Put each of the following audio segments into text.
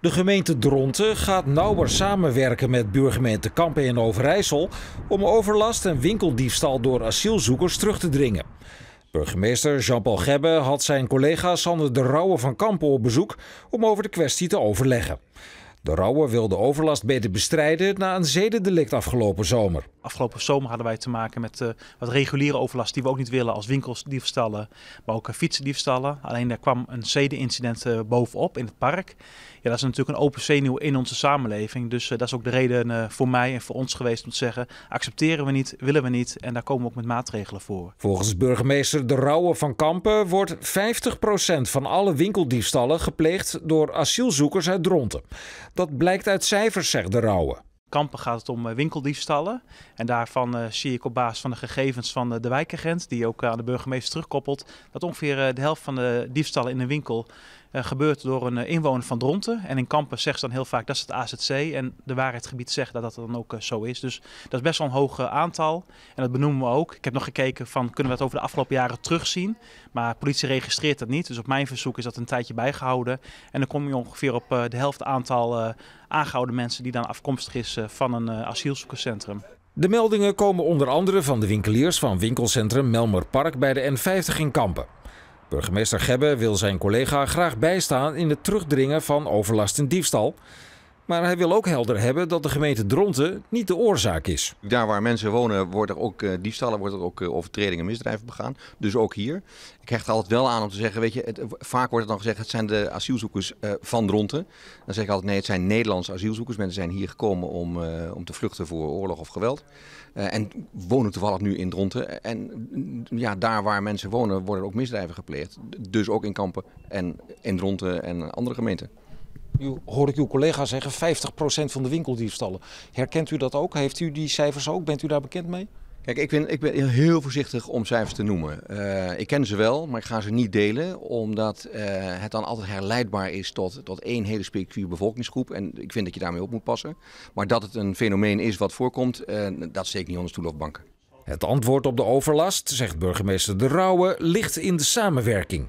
De gemeente Dronten gaat nauwer samenwerken met buurgemeente Kampen en Overijssel om overlast en winkeldiefstal door asielzoekers terug te dringen. Burgemeester Jean-Paul Gebbe had zijn collega Sander de Rauwe van Kampen op bezoek om over de kwestie te overleggen. De Rauwe wil de overlast beter bestrijden na een zedendelict afgelopen zomer. Afgelopen zomer hadden wij te maken met eh, wat reguliere overlast die we ook niet willen als winkeldiefstallen, maar ook eh, fietsendiefstallen. Alleen daar kwam een zedenincident eh, bovenop in het park. Ja, dat is natuurlijk een open zenuw in onze samenleving. Dus dat is ook de reden voor mij en voor ons geweest om te zeggen, accepteren we niet, willen we niet en daar komen we ook met maatregelen voor. Volgens burgemeester De Rauwe van Kampen wordt 50% van alle winkeldiefstallen gepleegd door asielzoekers uit Dronten. Dat blijkt uit cijfers, zegt de Rauwe. Kampen gaat het om eh, winkeldiefstallen. En daarvan eh, zie ik op basis van de gegevens van de, eh, de wijkagent, die ook aan de burgemeester terugkoppelt, dat ongeveer de helft van de diefstallen in een winkel eh, gebeurt door een eh, inwoner van Dronten. En in Kampen zegt ze dan heel vaak dat is het AZC. En de waarheidsgebied zegt dat dat dan ook eh, zo is. Dus dat is best wel een hoog aantal. En dat benoemen we ook. Ik heb nog gekeken van kunnen we dat over de afgelopen jaren terugzien. Maar politie registreert dat niet. Dus op mijn verzoek is dat een tijdje bijgehouden. En dan kom je ongeveer op de helft aantal aangehouden mensen die dan afkomstig is van een asielzoekerscentrum. De meldingen komen onder andere van de winkeliers van winkelcentrum Melmer Park bij de N50 in Kampen. Burgemeester Gebbe wil zijn collega graag bijstaan in het terugdringen van overlast en diefstal. Maar hij wil ook helder hebben dat de gemeente Dronten niet de oorzaak is. Daar waar mensen wonen, worden er ook eh, diefstallen, worden er ook uh, overtredingen, misdrijven begaan. Dus ook hier. Ik hecht altijd wel aan om te zeggen, weet je, het, vaak wordt het dan gezegd, het zijn de asielzoekers eh, van Dronten. Dan zeg ik altijd, nee, het zijn Nederlandse asielzoekers. Mensen zijn hier gekomen om, om te vluchten voor oorlog of geweld. en wonen toevallig nu in Dronten. En mm, ja, daar waar mensen wonen, worden ook misdrijven gepleegd. Dus ook in Kampen en in Dronten en andere gemeenten. Nu hoor ik uw collega zeggen 50% van de winkeldiefstallen. Herkent u dat ook? Heeft u die cijfers ook? Bent u daar bekend mee? Kijk, ik ben, ik ben heel voorzichtig om cijfers te noemen. Eh, ik ken ze wel, maar ik ga ze niet delen, omdat eh, het dan altijd herleidbaar is tot, tot één hele specifieke bevolkingsgroep. En ik vind dat je daarmee op moet passen. Maar dat het een fenomeen is wat voorkomt, eh, dat zeker niet onder stoel of banken. Het antwoord op de overlast, zegt burgemeester De Rauwe, ligt in de samenwerking.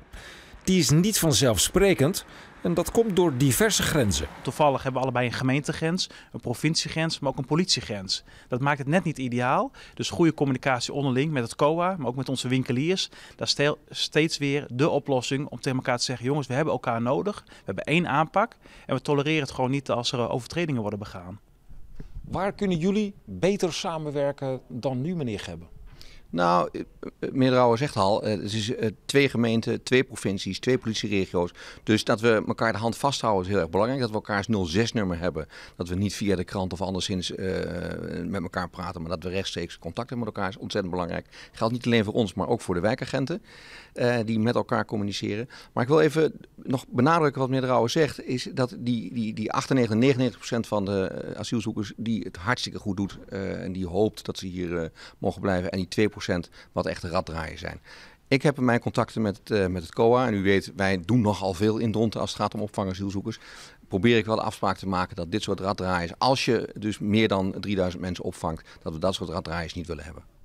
Die is niet vanzelfsprekend, en dat komt door diverse grenzen. Toevallig hebben we allebei een gemeentegrens, een provinciegrens, maar ook een politiegrens. Dat maakt het net niet ideaal. Dus goede communicatie onderling met het COA, maar ook met onze winkeliers. Daar is steeds weer de oplossing om tegen elkaar te zeggen: jongens, we hebben elkaar nodig. We hebben één aanpak. En we tolereren het gewoon niet als er eh, overtredingen worden begaan. Waar kunnen jullie beter samenwerken dan nu, meneer Gebben? Nou, eh, eh, meneer Rauwer zegt al, eh, het is twee gemeenten, twee provincies, twee politieregio's. Dus dat we elkaar de hand vasthouden is heel erg belangrijk. Dat we elkaars 06-nummer hebben. Dat we niet via de krant of anderszins met elkaar praten, maar dat we rechtstreeks contact hebben met elkaar is ontzettend belangrijk. Geldt niet alleen voor ons, maar ook voor de wijkagenten die met elkaar communiceren. Maar ik wil even nog benadrukken wat meneer Drouwer zegt, is dat die, die, die 98, 99 van de eh, asielzoekers die het hartstikke goed doet eh, en die hoopt dat ze hier eh, mogen blijven. En die 2 wat echt raddraaien zijn. Ik heb in mijn contacten met, met het COA, en u weet, wij doen nogal veel in Dronten als het gaat om opvang asielzoekers. Probeer ik wel de afspraak te maken dat dit soort raddraaiers, als je dus meer dan 3000 mensen opvangt, dat we dat soort raddraaiers niet willen hebben.